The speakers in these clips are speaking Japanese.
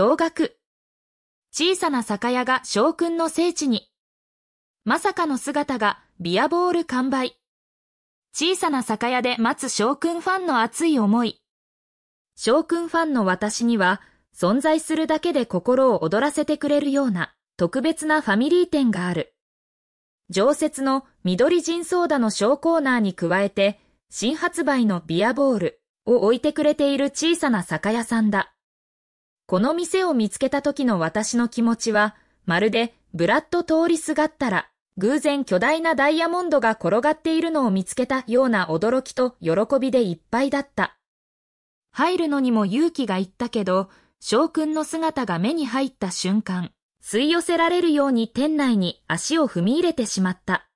驚愕。小さな酒屋が将軍の聖地に。まさかの姿がビアボール完売。小さな酒屋で待つ将軍ファンの熱い思い。将軍ファンの私には、存在するだけで心を躍らせてくれるような特別なファミリー店がある。常設の緑人ソーダの小コーナーに加えて、新発売のビアボールを置いてくれている小さな酒屋さんだ。この店を見つけた時の私の気持ちは、まるでブラッド通りすがったら、偶然巨大なダイヤモンドが転がっているのを見つけたような驚きと喜びでいっぱいだった。入るのにも勇気がいったけど、くんの姿が目に入った瞬間、吸い寄せられるように店内に足を踏み入れてしまった。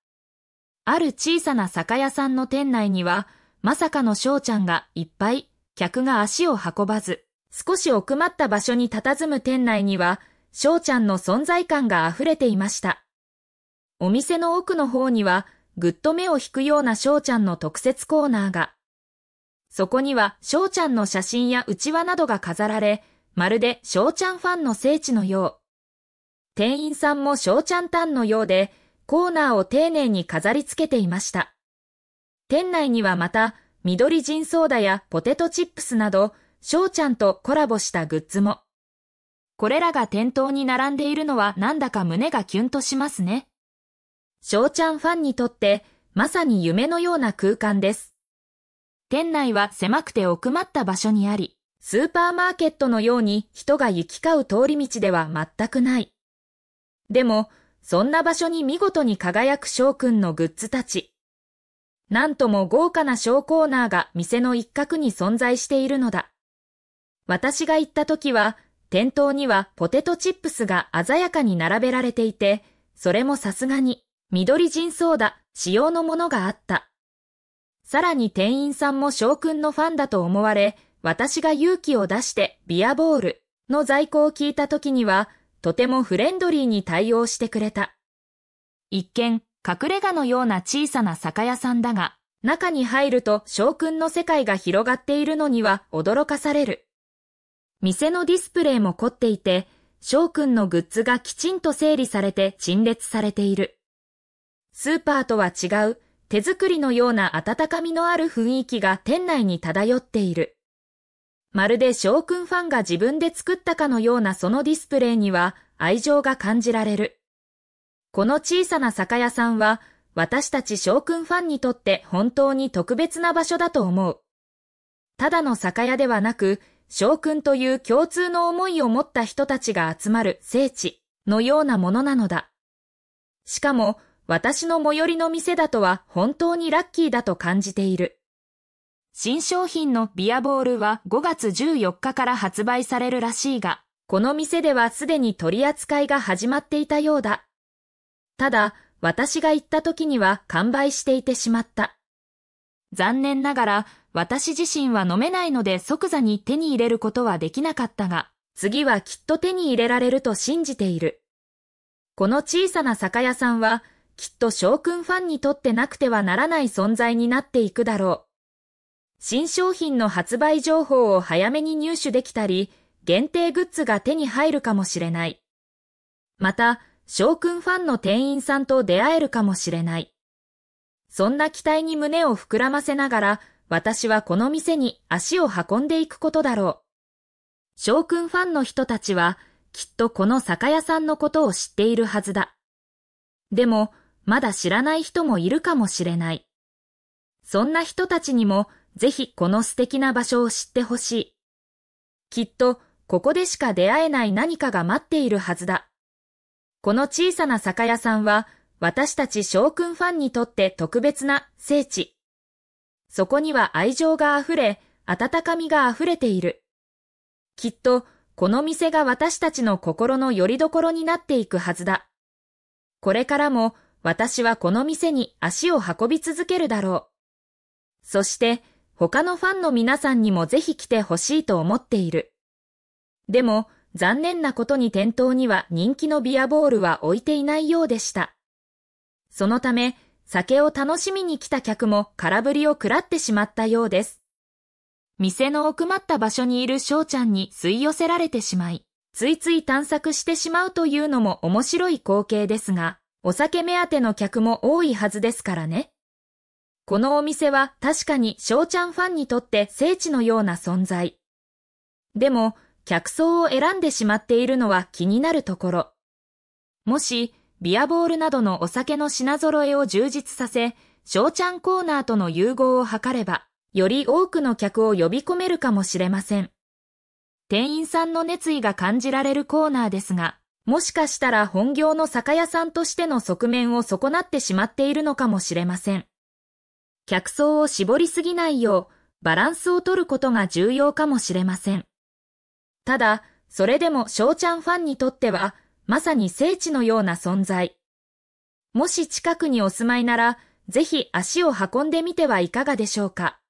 ある小さな酒屋さんの店内には、まさかの翔ちゃんがいっぱい、客が足を運ばず、少し奥まった場所に佇む店内には、翔ちゃんの存在感が溢れていました。お店の奥の方には、ぐっと目を引くような翔ちゃんの特設コーナーが。そこには翔ちゃんの写真や内輪などが飾られ、まるで翔ちゃんファンの聖地のよう。店員さんも翔ちゃんタンのようで、コーナーを丁寧に飾り付けていました。店内にはまた、緑人ソーダやポテトチップスなど、翔ちゃんとコラボしたグッズも。これらが店頭に並んでいるのはなんだか胸がキュンとしますね。翔ちゃんファンにとってまさに夢のような空間です。店内は狭くて奥まった場所にあり、スーパーマーケットのように人が行き交う通り道では全くない。でも、そんな場所に見事に輝く翔くんのグッズたち。なんとも豪華な小コーナーが店の一角に存在しているのだ。私が行った時は、店頭にはポテトチップスが鮮やかに並べられていて、それもさすがに、緑人ソーダ、仕様のものがあった。さらに店員さんも将軍のファンだと思われ、私が勇気を出してビアボールの在庫を聞いた時には、とてもフレンドリーに対応してくれた。一見、隠れ家のような小さな酒屋さんだが、中に入ると将軍の世界が広がっているのには驚かされる。店のディスプレイも凝っていて、翔くんのグッズがきちんと整理されて陳列されている。スーパーとは違う手作りのような温かみのある雰囲気が店内に漂っている。まるで翔くんファンが自分で作ったかのようなそのディスプレイには愛情が感じられる。この小さな酒屋さんは私たち翔くんファンにとって本当に特別な場所だと思う。ただの酒屋ではなく、将軍という共通の思いを持った人たちが集まる聖地のようなものなのだ。しかも、私の最寄りの店だとは本当にラッキーだと感じている。新商品のビアボールは5月14日から発売されるらしいが、この店ではすでに取り扱いが始まっていたようだ。ただ、私が行った時には完売していてしまった。残念ながら私自身は飲めないので即座に手に入れることはできなかったが、次はきっと手に入れられると信じている。この小さな酒屋さんは、きっと将軍ファンにとってなくてはならない存在になっていくだろう。新商品の発売情報を早めに入手できたり、限定グッズが手に入るかもしれない。また、将軍ファンの店員さんと出会えるかもしれない。そんな期待に胸を膨らませながら、私はこの店に足を運んでいくことだろう。将軍ファンの人たちは、きっとこの酒屋さんのことを知っているはずだ。でも、まだ知らない人もいるかもしれない。そんな人たちにも、ぜひこの素敵な場所を知ってほしい。きっと、ここでしか出会えない何かが待っているはずだ。この小さな酒屋さんは、私たち将軍ファンにとって特別な聖地。そこには愛情があふれ、温かみがあふれている。きっと、この店が私たちの心の拠り所になっていくはずだ。これからも私はこの店に足を運び続けるだろう。そして他のファンの皆さんにもぜひ来てほしいと思っている。でも残念なことに店頭には人気のビアボールは置いていないようでした。そのため酒を楽しみに来た客も空振りを食らってしまったようです。店の奥まった場所にいる翔ちゃんに吸い寄せられてしまい、ついつい探索してしまうというのも面白い光景ですが、お酒目当ての客も多いはずですからね。このお店は確かに翔ちゃんファンにとって聖地のような存在。でも、客層を選んでしまっているのは気になるところ。もし、ビアボールなどのお酒の品揃えを充実させ、翔ちゃんコーナーとの融合を図れば、より多くの客を呼び込めるかもしれません。店員さんの熱意が感じられるコーナーですが、もしかしたら本業の酒屋さんとしての側面を損なってしまっているのかもしれません。客層を絞りすぎないよう、バランスを取ることが重要かもしれません。ただ、それでも翔ちゃんファンにとっては、まさに聖地のような存在。もし近くにお住まいなら、ぜひ足を運んでみてはいかがでしょうか。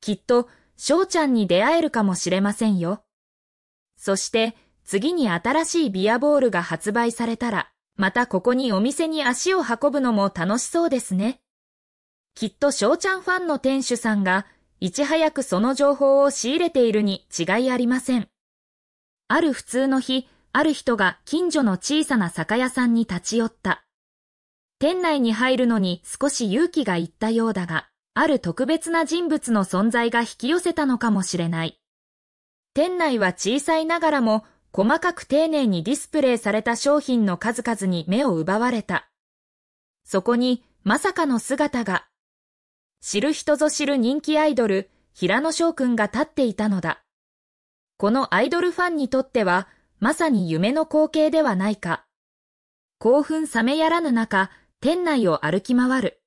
きっと、翔ちゃんに出会えるかもしれませんよ。そして、次に新しいビアボールが発売されたら、またここにお店に足を運ぶのも楽しそうですね。きっと翔ちゃんファンの店主さんが、いち早くその情報を仕入れているに違いありません。ある普通の日、ある人が近所の小さな酒屋さんに立ち寄った。店内に入るのに少し勇気がいったようだが、ある特別な人物の存在が引き寄せたのかもしれない。店内は小さいながらも、細かく丁寧にディスプレイされた商品の数々に目を奪われた。そこに、まさかの姿が。知る人ぞ知る人気アイドル、平野翔くんが立っていたのだ。このアイドルファンにとっては、まさに夢の光景ではないか。興奮冷めやらぬ中、店内を歩き回る。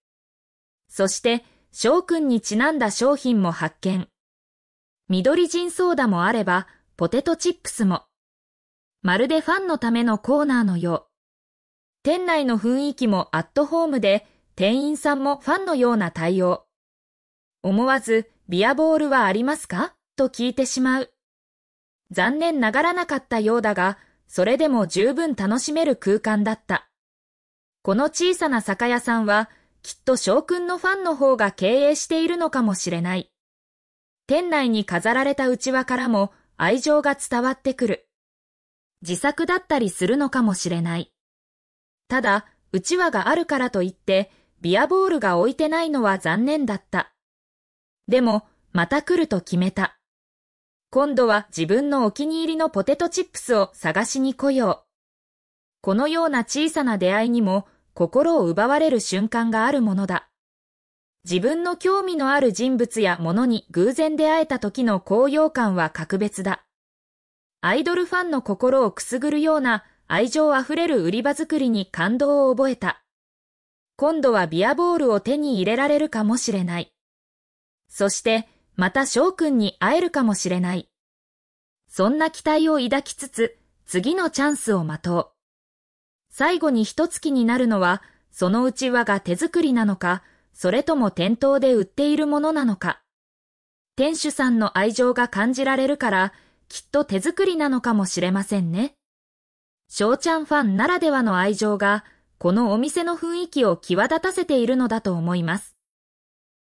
そして、翔くんにちなんだ商品も発見。緑人ソーダもあれば、ポテトチップスも。まるでファンのためのコーナーのよう。店内の雰囲気もアットホームで、店員さんもファンのような対応。思わず、ビアボールはありますかと聞いてしまう。残念ながらなかったようだが、それでも十分楽しめる空間だった。この小さな酒屋さんは、きっと将軍のファンの方が経営しているのかもしれない。店内に飾られたうちわからも愛情が伝わってくる。自作だったりするのかもしれない。ただ、うちわがあるからといって、ビアボールが置いてないのは残念だった。でも、また来ると決めた。今度は自分のお気に入りのポテトチップスを探しに来よう。このような小さな出会いにも心を奪われる瞬間があるものだ。自分の興味のある人物やものに偶然出会えた時の高揚感は格別だ。アイドルファンの心をくすぐるような愛情あふれる売り場作りに感動を覚えた。今度はビアボールを手に入れられるかもしれない。そして、また翔くんに会えるかもしれない。そんな期待を抱きつつ、次のチャンスを待とう。最後に一月になるのは、そのうちわが手作りなのか、それとも店頭で売っているものなのか。店主さんの愛情が感じられるから、きっと手作りなのかもしれませんね。翔ちゃんファンならではの愛情が、このお店の雰囲気を際立たせているのだと思います。